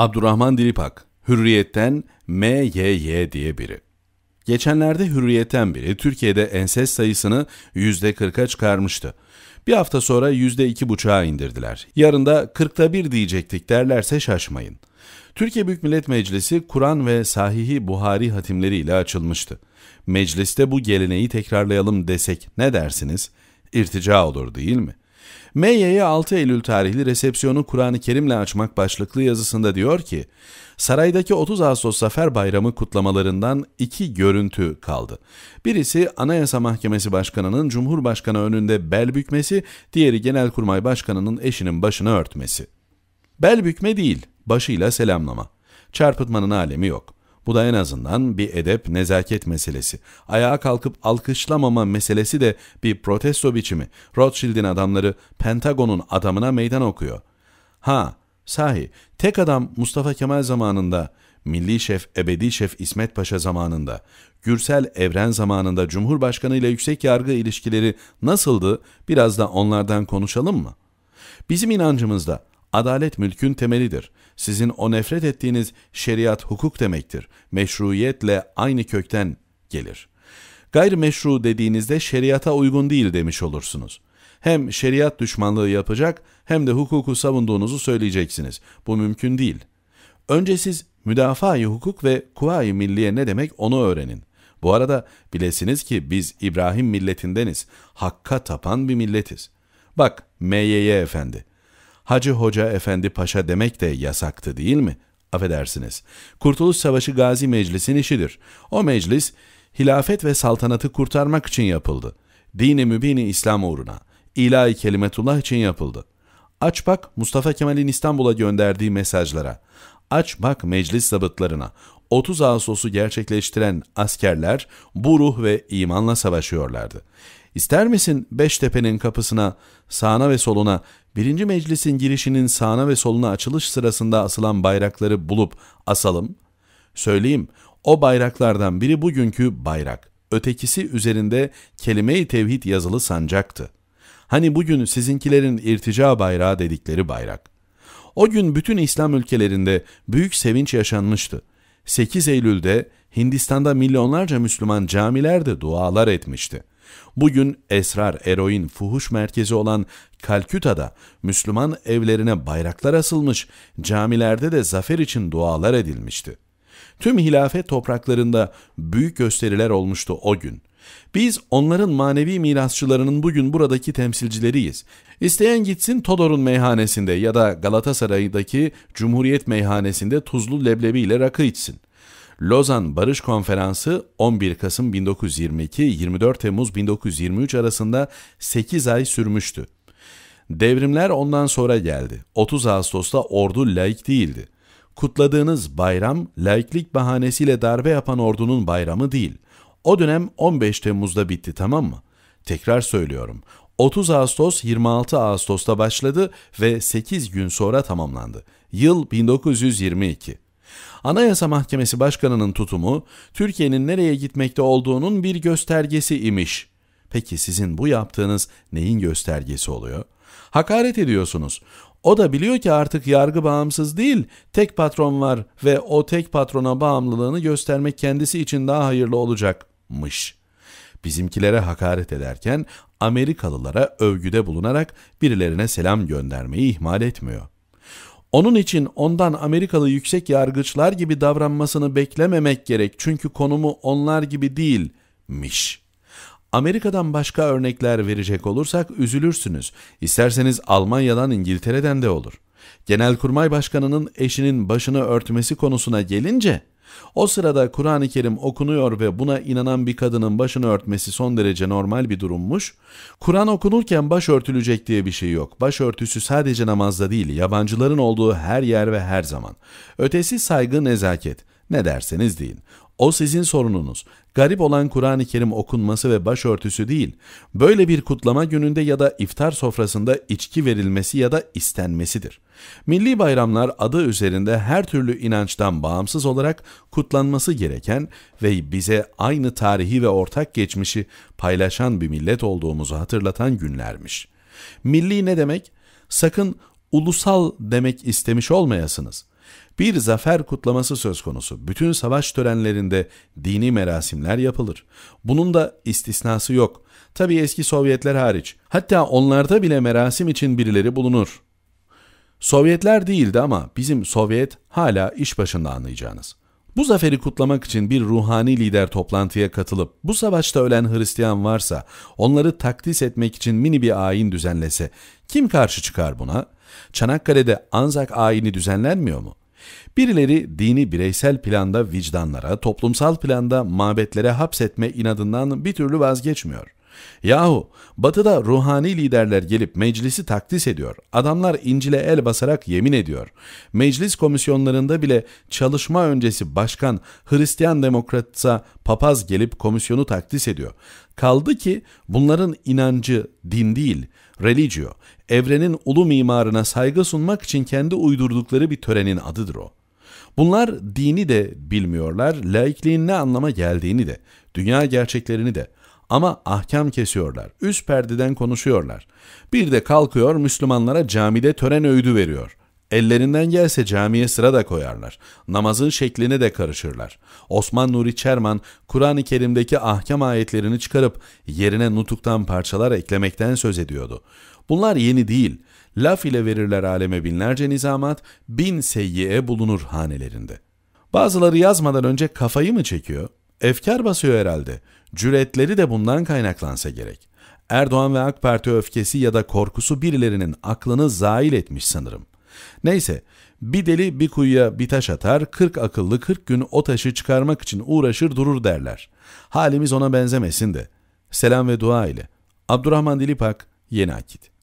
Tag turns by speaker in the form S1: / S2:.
S1: Abdurrahman Dilipak, Hürriyet'ten MYY diye biri. Geçenlerde Hürriyet'ten biri Türkiye'de ensest sayısını %40'a çıkarmıştı. Bir hafta sonra %2,5'a indirdiler. Yarın da 40'ta 1 diyecektik derlerse şaşmayın. Türkiye Büyük Millet Meclisi Kur'an ve Sahihi Buhari hatimleriyle açılmıştı. Mecliste bu geleneği tekrarlayalım desek ne dersiniz? İrtica olur değil mi? Meyye'ye 6 Eylül tarihli resepsiyonu Kur'an-ı Kerim'le açmak başlıklı yazısında diyor ki, Saraydaki 30 Ağustos Zafer Bayramı kutlamalarından iki görüntü kaldı. Birisi Anayasa Mahkemesi Başkanı'nın Cumhurbaşkanı önünde bel bükmesi, diğeri Genelkurmay Başkanı'nın eşinin başını örtmesi. Bel bükme değil, başıyla selamlama. Çarpıtmanın alemi yok.'' Bu da en azından bir edep nezaket meselesi. Ayağa kalkıp alkışlamama meselesi de bir protesto biçimi. Rothschild'in adamları Pentagon'un adamına meydan okuyor. Ha, sahi tek adam Mustafa Kemal zamanında, Milli Şef Ebedi Şef İsmet Paşa zamanında, Gürsel Evren zamanında Cumhurbaşkanı ile yüksek yargı ilişkileri nasıldı biraz da onlardan konuşalım mı? Bizim inancımızda Adalet mülkün temelidir. Sizin o nefret ettiğiniz şeriat hukuk demektir. Meşruiyetle aynı kökten gelir. Gayrimeşru dediğinizde şeriata uygun değil demiş olursunuz. Hem şeriat düşmanlığı yapacak hem de hukuku savunduğunuzu söyleyeceksiniz. Bu mümkün değil. Önce siz müdafaa-i hukuk ve kuvayi milliye ne demek onu öğrenin. Bu arada bilesiniz ki biz İbrahim milletindeniz. Hakka tapan bir milletiz. Bak MYY efendi Hacı Hoca Efendi Paşa demek de yasaktı değil mi? Affedersiniz. Kurtuluş Savaşı Gazi Meclis'in işidir. O meclis hilafet ve saltanatı kurtarmak için yapıldı. Dini mübini İslam uğruna, ilahi kelimetullah için yapıldı. Aç bak Mustafa Kemal'in İstanbul'a gönderdiği mesajlara. Aç bak meclis zabıtlarına. 30 Ağustos'u gerçekleştiren askerler bu ruh ve imanla savaşıyorlardı. İster misin beş tepe'nin kapısına, sağına ve soluna, birinci meclisin girişinin sağına ve soluna açılış sırasında asılan bayrakları bulup asalım? Söyleyeyim, o bayraklardan biri bugünkü bayrak, ötekisi üzerinde kelime-i tevhid yazılı sancaktı. Hani bugün sizinkilerin irtica bayrağı dedikleri bayrak. O gün bütün İslam ülkelerinde büyük sevinç yaşanmıştı. 8 Eylül'de Hindistan'da milyonlarca Müslüman camilerde dualar etmişti. Bugün esrar eroin fuhuş merkezi olan Kalküta'da Müslüman evlerine bayraklar asılmış, camilerde de zafer için dualar edilmişti. Tüm hilafet topraklarında büyük gösteriler olmuştu o gün. Biz onların manevi mirasçılarının bugün buradaki temsilcileriyiz. İsteyen gitsin Todor'un meyhanesinde ya da Galatasaray'daki Cumhuriyet meyhanesinde tuzlu leblebiyle rakı içsin. Lozan Barış Konferansı 11 Kasım 1922-24 Temmuz 1923 arasında 8 ay sürmüştü. Devrimler ondan sonra geldi. 30 Ağustos'ta ordu laik değildi. Kutladığınız bayram laiklik bahanesiyle darbe yapan ordunun bayramı değil. O dönem 15 Temmuz'da bitti tamam mı? Tekrar söylüyorum. 30 Ağustos 26 Ağustos'ta başladı ve 8 gün sonra tamamlandı. Yıl 1922. Anayasa Mahkemesi Başkanı'nın tutumu Türkiye'nin nereye gitmekte olduğunun bir göstergesi imiş. Peki sizin bu yaptığınız neyin göstergesi oluyor? Hakaret ediyorsunuz. O da biliyor ki artık yargı bağımsız değil, tek patron var ve o tek patrona bağımlılığını göstermek kendisi için daha hayırlı olacakmış. Bizimkilere hakaret ederken Amerikalılara övgüde bulunarak birilerine selam göndermeyi ihmal etmiyor. Onun için ondan Amerikalı yüksek yargıçlar gibi davranmasını beklememek gerek çünkü konumu onlar gibi değilmiş. Amerika'dan başka örnekler verecek olursak üzülürsünüz. İsterseniz Almanya'dan İngiltere'den de olur. Genelkurmay Başkanı'nın eşinin başını örtmesi konusuna gelince o sırada Kur'an-ı Kerim okunuyor ve buna inanan bir kadının başını örtmesi son derece normal bir durummuş. Kur'an okunurken baş örtülecek diye bir şey yok. Baş örtüsü sadece namazda değil, yabancıların olduğu her yer ve her zaman. Ötesi saygı, nezaket. Ne derseniz deyin. O sizin sorununuz. Garip olan Kur'an-ı Kerim okunması ve başörtüsü değil. Böyle bir kutlama gününde ya da iftar sofrasında içki verilmesi ya da istenmesidir. Milli bayramlar adı üzerinde her türlü inançtan bağımsız olarak kutlanması gereken ve bize aynı tarihi ve ortak geçmişi paylaşan bir millet olduğumuzu hatırlatan günlermiş. Milli ne demek? Sakın ulusal demek istemiş olmayasınız. Bir zafer kutlaması söz konusu. Bütün savaş törenlerinde dini merasimler yapılır. Bunun da istisnası yok. Tabi eski Sovyetler hariç. Hatta onlarda bile merasim için birileri bulunur. Sovyetler değildi ama bizim Sovyet hala iş başında anlayacağınız. Bu zaferi kutlamak için bir ruhani lider toplantıya katılıp bu savaşta ölen Hristiyan varsa onları takdis etmek için mini bir ayin düzenlese kim karşı çıkar buna? Çanakkale'de Anzak ayini düzenlenmiyor mu? Birileri dini bireysel planda vicdanlara, toplumsal planda mabetlere hapsetme inadından bir türlü vazgeçmiyor. Yahu batıda ruhani liderler gelip meclisi takdis ediyor. Adamlar İncil'e el basarak yemin ediyor. Meclis komisyonlarında bile çalışma öncesi başkan Hristiyan demokratsa papaz gelip komisyonu takdis ediyor. Kaldı ki bunların inancı din değil, religio, evrenin ulu mimarına saygı sunmak için kendi uydurdukları bir törenin adıdır o. Bunlar dini de bilmiyorlar, laikliğin ne anlama geldiğini de, dünya gerçeklerini de, ama ahkam kesiyorlar. Üst perdeden konuşuyorlar. Bir de kalkıyor Müslümanlara camide tören öğüdü veriyor. Ellerinden gelse camiye sıra da koyarlar. Namazın şekline de karışırlar. Osman Nuri Çerman, Kur'an-ı Kerim'deki ahkam ayetlerini çıkarıp yerine nutuktan parçalar eklemekten söz ediyordu. Bunlar yeni değil. Laf ile verirler aleme binlerce nizamat, bin seyyiye bulunur hanelerinde. Bazıları yazmadan önce kafayı mı çekiyor? Efkar basıyor herhalde. Cüretleri de bundan kaynaklansa gerek. Erdoğan ve AK Parti öfkesi ya da korkusu birilerinin aklını zail etmiş sanırım. Neyse, bir deli bir kuyuya bir taş atar, 40 akıllı 40 gün o taşı çıkarmak için uğraşır durur derler. Halimiz ona benzemesin de. Selam ve dua ile. Abdurrahman Dilipak, Yeni Akit.